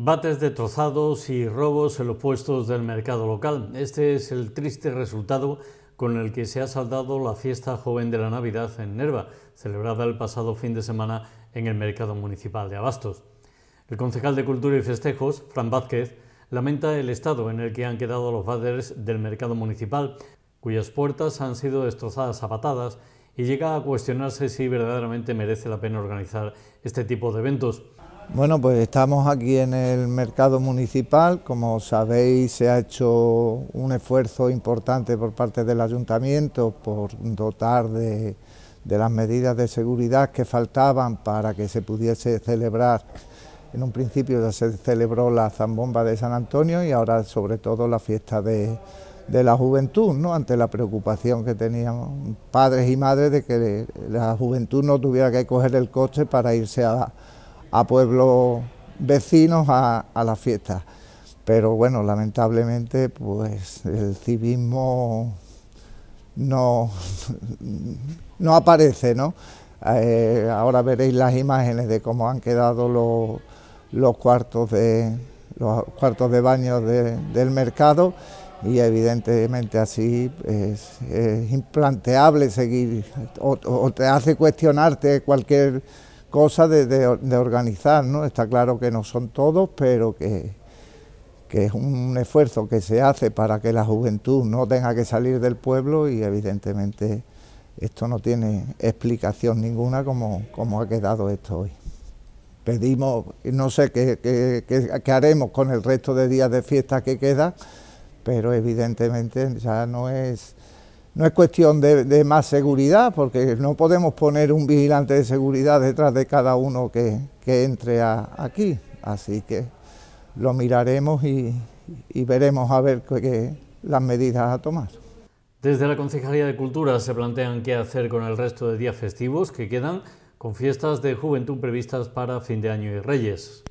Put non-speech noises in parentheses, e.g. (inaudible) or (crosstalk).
Bates destrozados y robos en los puestos del mercado local. Este es el triste resultado con el que se ha saldado la fiesta joven de la Navidad en Nerva, celebrada el pasado fin de semana en el mercado municipal de Abastos. El concejal de Cultura y Festejos, Fran Vázquez, lamenta el estado en el que han quedado los bates del mercado municipal, cuyas puertas han sido destrozadas a patadas y llega a cuestionarse si verdaderamente merece la pena organizar este tipo de eventos. Bueno, pues estamos aquí en el mercado municipal. Como sabéis, se ha hecho un esfuerzo importante por parte del ayuntamiento por dotar de, las medidas de seguridad que faltaban para que se pudiese celebrar. En un principio ya se celebró la zambomba de San Antonio y ahora sobre todo la fiesta de, de la juventud, ¿no? ante la preocupación que tenían padres y madres de que la juventud no tuviera que coger el coche para irse a a pueblos vecinos a, a las fiestas. Pero bueno, lamentablemente, pues el civismo no, (laughs) no aparece, ¿no? Eh, ahora veréis las imágenes de cómo han quedado los, los cuartos de los cuartos de baño del mercado y evidentemente así pues, es, implanteable seguir o te hace cuestionarte cualquier cosa de, organizar, ¿no? Está claro que no son todos, pero que, es un esfuerzo que se hace para que la juventud no tenga que salir del pueblo y evidentemente esto no tiene explicación ninguna como, ha quedado esto hoy. Pedimos, no sé qué, qué, qué haremos con el resto de días de fiesta que queda, pero evidentemente ya no es no es cuestión de, más seguridad, porque no podemos poner un vigilante de seguridad detrás de cada uno que, entre aquí. Así que lo miraremos y, veremos a ver qué, las medidas a tomar. Desde la Concejalía de Cultura se plantean qué hacer con el resto de días festivos que quedan, con fiestas de juventud previstas para fin de año y Reyes.